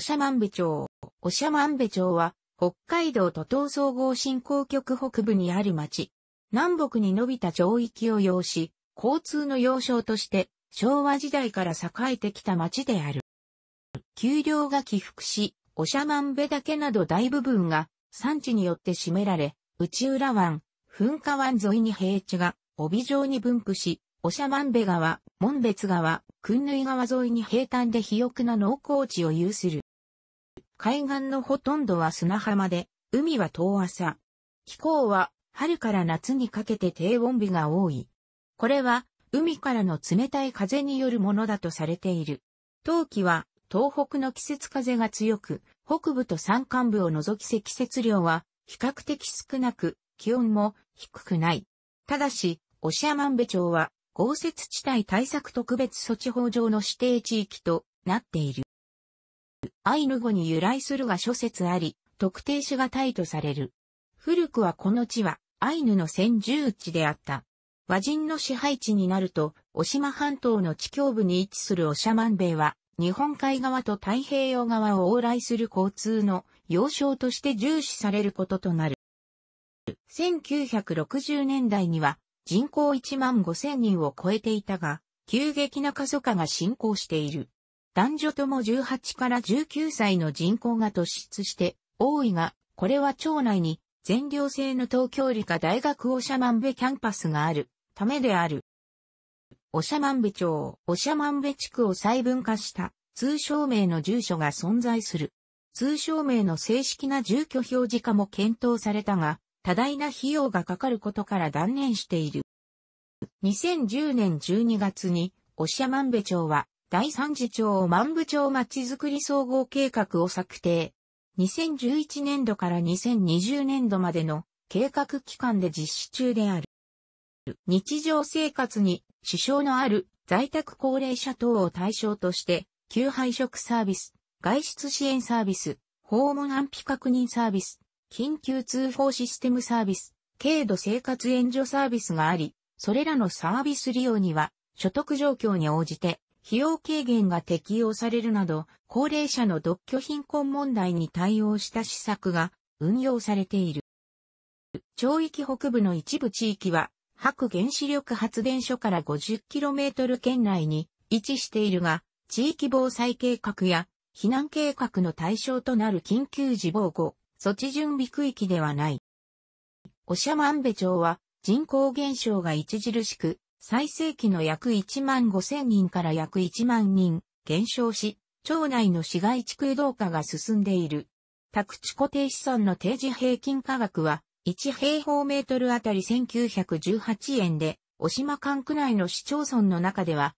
長万部町。長万部町は、北海道都東総合振興局北部にある町。南北に伸びた町域を要し、交通の要衝として、昭和時代から栄えてきた町である。丘陵が起伏し、長万部岳など大部分が山地によって占められ、内浦湾、噴火湾沿いに平地が帯状に分布し、長万部川、門別川、訓縫川沿いに平坦で肥沃な農耕地を有する。海岸のほとんどは砂浜で、海は遠浅。気候は春から夏にかけて低温日が多い。これは海からの冷たい風によるものだとされている。冬季は東北の季節風が強く、北部と山間部を除き積雪量は比較的少なく、気温も低くない。ただし、アマンベ町は豪雪地帯対策特別措置法上の指定地域となっている。アイヌ語に由来するが諸説あり、特定しがタイとされる。古くはこの地は、アイヌの先住地であった。和人の支配地になると、オシマ半島の地境部に位置するオシャマンベイは、日本海側と太平洋側を往来する交通の要衝として重視されることとなる。1960年代には人口1万5千人を超えていたが、急激な過疎化が進行している。男女とも18から19歳の人口が突出して多いが、これは町内に全寮制の東京理科大学まんべキャンパスがあるためである。まんべ町、まんべ地区を細分化した通称名の住所が存在する。通称名の正式な住居表示化も検討されたが、多大な費用がかかることから断念している。2010年12月に、まんべ町は第三次町万部町まちづくり総合計画を策定。2011年度から2020年度までの計画期間で実施中である。日常生活に支障のある在宅高齢者等を対象として、給配食サービス、外出支援サービス、訪問安否確認サービス、緊急通報システムサービス、軽度生活援助サービスがあり、それらのサービス利用には、所得状況に応じて費用軽減が適用されるなど、高齢者の独居貧困問題に対応した施策が運用されている。町域北部の一部地域は、白原子力発電所から 50km 圏内に位置しているが、地域防災計画や避難計画の対象となる緊急時防護、措置準備区域ではない。おしゃま安部町は人口減少が著しく、最盛期の約1万5千人から約1万人減少し、町内の市街地区移動化が進んでいる。宅地固定資産の定時平均価格は、1平方メートルあたり1918円で、お島管区内の市町村の中では、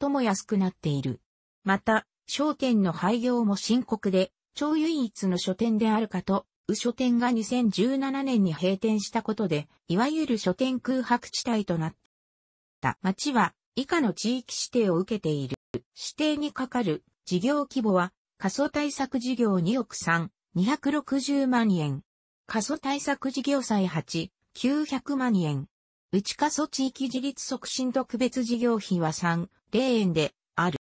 最も安くなっている。また、商店の廃業も深刻で、町唯一の書店であるかと、う書店が2017年に閉店したことで、いわゆる書店空白地帯となっ。町は以下の地域指定を受けている。指定にかかる事業規模は、過疎対策事業2億3、260万円。過疎対策事業債8、900万円。内過疎地域自立促進特別事業費は3、0円である。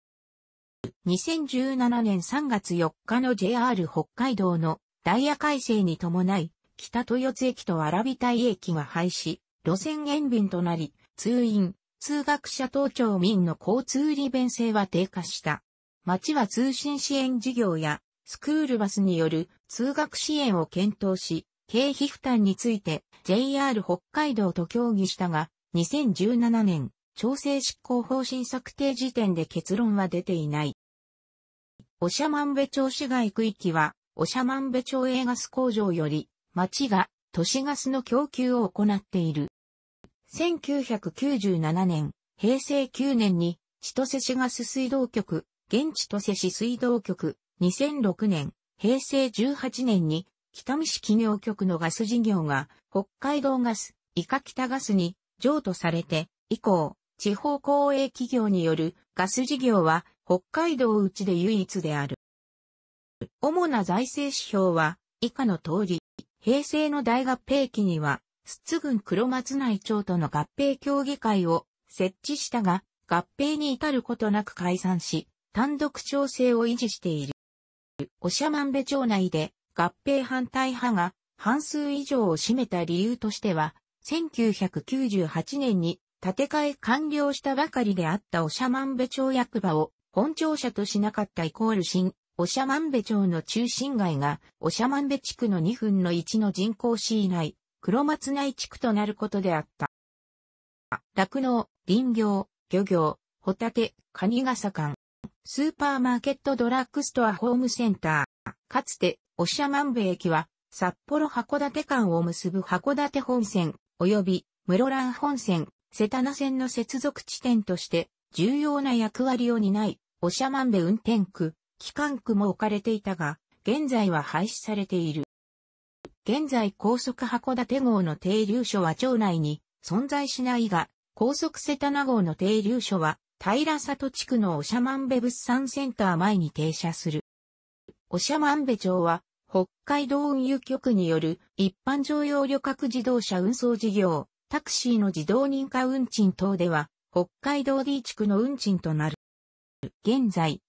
2017年3月4日の JR 北海道のダイヤ改正に伴い、北豊津駅と荒び台駅が廃止、路線減便となり、通院、通学者等町民の交通利便性は低下した。町は通信支援事業やスクールバスによる通学支援を検討し、経費負担について JR 北海道と協議したが、2017年、調整執行方針策定時点で結論は出ていない。おしゃまんべ町市街区域は、おしゃまんべ町営ガス工場より、町が都市ガスの供給を行っている。1997年、平成9年に、千歳市ガス水道局、現地千歳市水道局、2006年、平成18年に、北見市企業局のガス事業が、北海道ガス、イカ北ガスに、譲渡されて、以降、地方公営企業によるガス事業は、北海道内で唯一である。主な財政指標は、以下の通り、平成の大合併期には、津ツ郡黒松内町との合併協議会を設置したが、合併に至ることなく解散し、単独調整を維持している。まんべ町内で合併反対派が半数以上を占めた理由としては、1998年に建て替え完了したばかりであったまんべ町役場を本庁舎としなかったイコール新、まんべ町の中心街がまんべ地区の2分の1の人口市以内、黒松内地区となることであった。酪農、林業、漁業、ホタテ、カニが盛ん。スーパーマーケットドラッグストアホームセンター。かつて、おしゃまんべ駅は、札幌函館間を結ぶ函館本線、及び室蘭本線、瀬田名線の接続地点として、重要な役割を担い、おしゃまんべ運転区、機関区も置かれていたが、現在は廃止されている。現在高速函館号の停留所は町内に存在しないが、高速瀬田名号の停留所は、平里地区のまんべ物産センター前に停車する。まんべ町は、北海道運輸局による一般乗用旅客自動車運送事業、タクシーの自動認可運賃等では、北海道 D 地区の運賃となる。現在、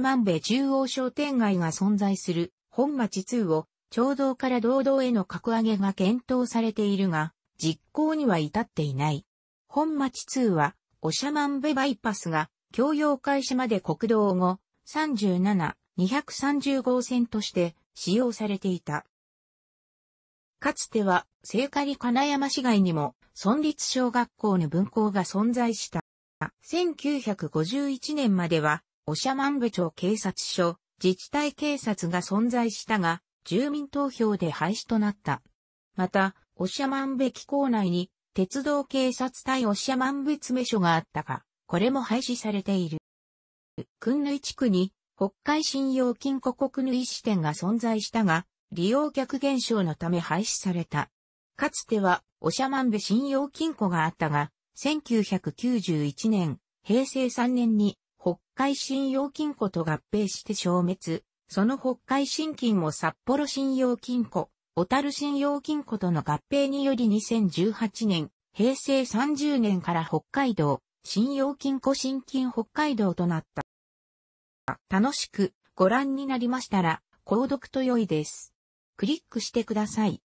まんべ中央商店街が存在する本町2を町道から道道への格上げが検討されているが、実行には至っていない。本町2は、オシャマンベバイパスが、共用開始まで国道後、37、230号線として使用されていた。かつては、聖火里金山市街にも、村立小学校の分校が存在した。1951年までは、まんべ町警察署、自治体警察が存在したが、住民投票で廃止となった。また、マンベ機構内に鉄道警察隊マン部詰所があったが、これも廃止されている。訓縫地区に北海信用金庫国縫支店が存在したが、利用客減少のため廃止された。かつては、マンベ信用金庫があったが、1991年、平成3年に北海信用金庫と合併して消滅、その北海新金も札幌信用金庫、小樽信用金庫との合併により2018年、平成30年から北海道、信用金庫新金北海道となった。楽しくご覧になりましたら、購読と良いです。クリックしてください。